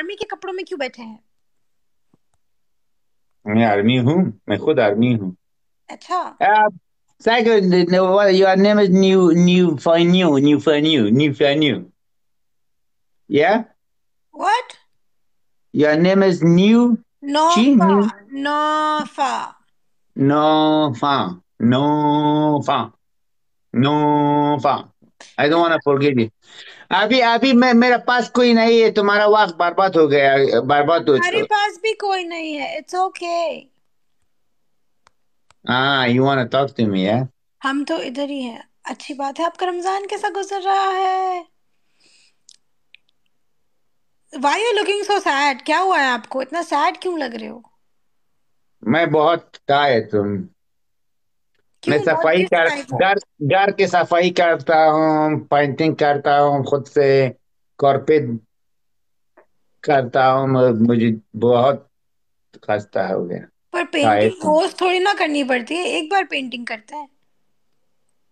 Army के कपड़ों में क्यों बैठे हैं मैं आर्मी हूँ मैं खुद आर्मी हूँ अच्छा your name is new new for new new for new new for new yeah what your name is new no Chi, new? no fa no fa no fa no fa I don't want to forgive you अभी अभी मैं मेरे पास कोई नहीं है तुम्हारा वक्त बर्बाद हो गया बर्बाद हो गया मेरे पास भी कोई नहीं है इट्स ओके हां you want to talk to me यार हम तो इधर ही हैं अच्छी बात है आपका रमजान कैसा गुजर रहा है why you looking so sad क्या हुआ है आपको इतना सैड क्यों लग रहे हो मैं बहुत का है मैं सफाई कर घर घर के सफाई करता हूँ पेंटिंग करता हूँ खुद से कॉर्पेट करता हूँ मुझे बहुत खस्ता हो गया पर पेंटिंग हाँ, रोज थोड़ी ना करनी पड़ती है एक बार पेंटिंग करता तो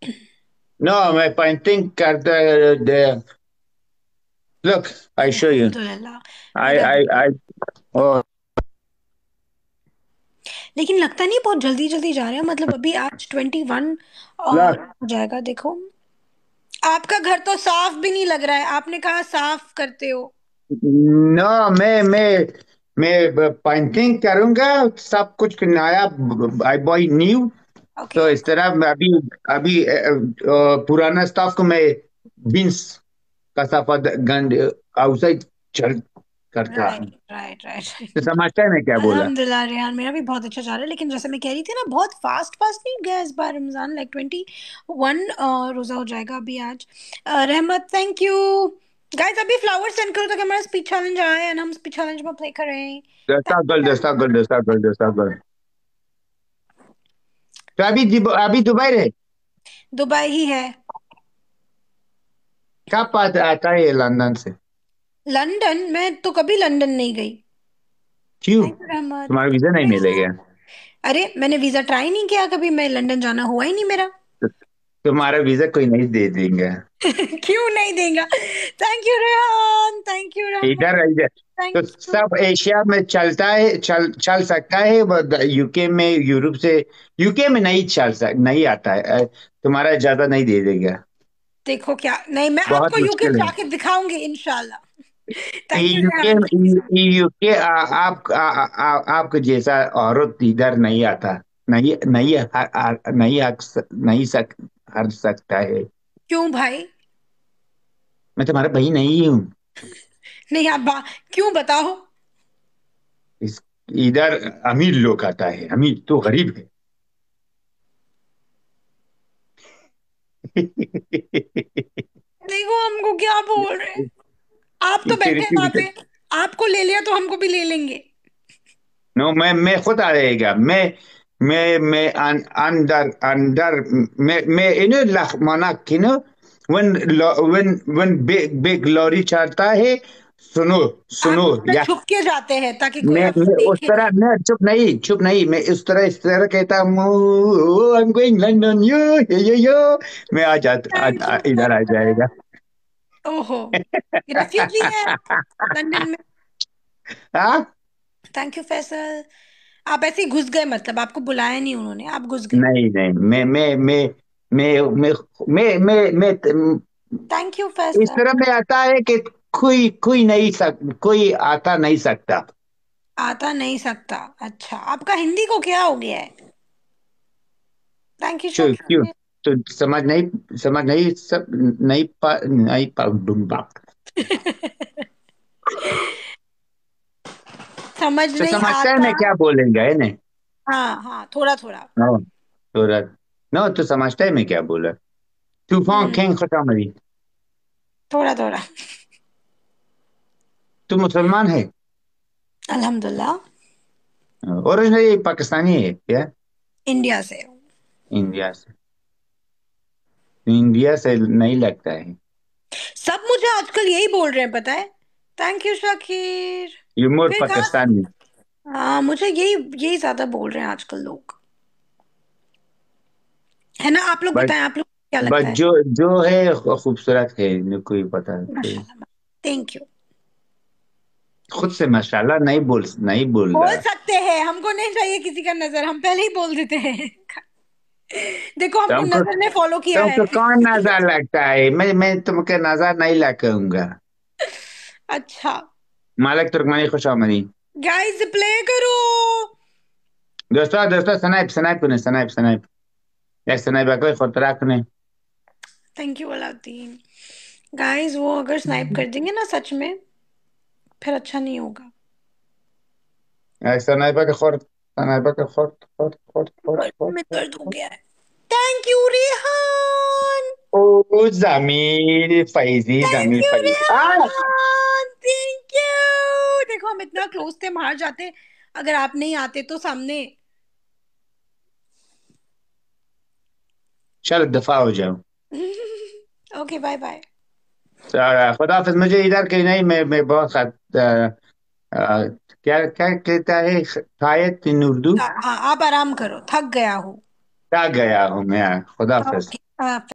है नो मैं पेंटिंग करता है look I show you I I I oh लेकिन लगता नहीं बहुत जल्दी जल्दी जा रहे हैं मतलब अभी आज ट्वेंटी वन और हो जाएगा देखो आपका घर तो साफ भी नहीं लग रहा है आपने कहा साफ करते हो ना मैं मैं मैं पेंटिंग करूंगा सब कुछ नया आई बॉय न्यू Okay. तो इस तरह अभी अभी पुराना स्टाफ को मैं बीन्स का साफा गंड आउटसाइड करता हूँ राइट राइट तो समझता है मैं क्या बोला अल्हम्दुलिल्लाह रेहान मेरा भी बहुत अच्छा जा रहा है लेकिन जैसे मैं कह रही थी ना बहुत फास्ट फास्ट नहीं गया इस बार रमजान लाइक ट्वेंटी वन रोजा हो जाएगा अभी आज रहमत थैंक यू गाइस अभी फ्लावर सेंड करो तो हमारा स्पीच चैलेंज आया है हम स्पीच चैलेंज में प्ले कर रहे हैं दस्ता गर्ल दस्ता गर्ल दस्ता गर्ल दस्ता गर्ल तो अभी अभी दुबई रहे दुबई ही है क्या आता है लंदन से लंदन मैं तो कभी लंदन नहीं गई क्यों थैंक यू तुम्हारा वीजा नहीं मिलेगा अरे मैंने वीजा ट्राई नहीं किया कभी मैं लंदन जाना हुआ ही नहीं मेरा तुम्हारा वीजा कोई नहीं दे देंगे क्यों नहीं देगा thank you Rehan thank you इधर रहमान इधर थैंक तो यू सब एशिया में चलता है चल चल सकता है यूके में यूरोप से यूके में नहीं चल सक नहीं आता है तुम्हारा ज्यादा नहीं दे देगा देखो क्या नहीं मैं बहुत आपको यूके मुश्किल है जाके दिखाऊंगी इंशाल्लाह यूके यूके आप आपको जैसा औरत इधर नहीं आता नहीं नहीं नहीं नहीं सक हर सकता है क्यों भाई मैं तुम्हारा भाई नहीं हूँ नहीं आप बा, क्यों बताओ इस इधर अमीर लोग आता है अमीर तो गरीब है देखो हमको क्या बोल रहे हैं आप तो बैठे वहां पे आपको ले लिया तो हमको भी ले लेंगे नो मैं मैं खुद आ जाएगा मैं मैं मैं अं, अंदर अंदर मैं मैं इन लखमाना कि ना one one one big big lorry चढ़ता है सुनो सुनो या छुप के जाते हैं ताकि मैं, मैं उस तरह मैं चुप नहीं चुप नहीं मैं इस तरह इस तरह कहता हूँ I am going London you yo yo मैं आ जाता इधर आ जाएगा ओहो रेफ्यूजी है लंदन में थैंक यू फैसल आप ऐसे ही घुस गए मतलब आपको बुलाया नहीं उन्होंने आप घुस गए नहीं नहीं मैं मैं मैं मैं मैं मैं मैं थैंक यू फैसल इस तरह में आता है कि कोई कोई नहीं सक कोई आता नहीं सकता आता नहीं सकता अच्छा आपका हिंदी को क्या हो गया है थैंक यू तो समझ नहीं समझ नहीं सब नहीं पा नहीं पा दूंगा समझ तो नहीं समझते आता मैं क्या बोलेंगे है ने हाँ हाँ थोड़ा थोड़ा नो थोड़ा नो तो समझते हैं मैं क्या बोला तूफान हम्म। खेंग हुई थोड़ा थोड़ा तू मुसलमान है अल्हम्दुलिल्लाह ओरिजिनली हाँ, पाकिस्तानी है क्या इंडिया से इंडिया से इंडिया से नहीं लगता है सब मुझे आजकल यही बोल रहे हैं पता है थैंक यू शाकिर ये मोर पाकिस्तानी हाँ मुझे यही यही ज्यादा बोल रहे हैं आजकल लोग है ना आप लोग बताएं आप लोग क्या लगता बट है जो जो है खूबसूरत है मेरे कोई पता है थैंक यू खुद से माशाल्लाह नहीं बोल नहीं बोल बोल सकते हैं हमको नहीं चाहिए किसी का नजर हम पहले ही बोल देते हैं देखो हमको नजर ने फॉलो किया तो है तो कौन नजर लगता है मैं मैं तुमके नजर नहीं लगाऊंगा अच्छा मालिक तुर्कमानी खुश आमदी गाइस प्ले करो दोस्तों दोस्तों स्नाइप स्नाइप ने स्नाइप स्नाइप या स्नाइप अकल खतराक ने थैंक यू अलाउद्दीन गाइस वो अगर स्नाइप हम्म। कर देंगे ना सच में फिर अच्छा नहीं होगा ऐसा नहीं पाके खर्च सनाइबा का first first first thank you Rihan ओ जमीर फैजी जमीर फैजी थैंक यू देखो हम इतना क्लोज थे बाहर जाते अगर आप नहीं आते तो सामने चलो दफा हो जाओ ओके बाय बाय खुदाफिज मुझे इधर कहीं नहीं मैं मैं बहुत क्या क्या कहता है शायद इन उर्दू हाँ, आप आराम करो थक गया हूँ थक गया हूँ मैं खुदा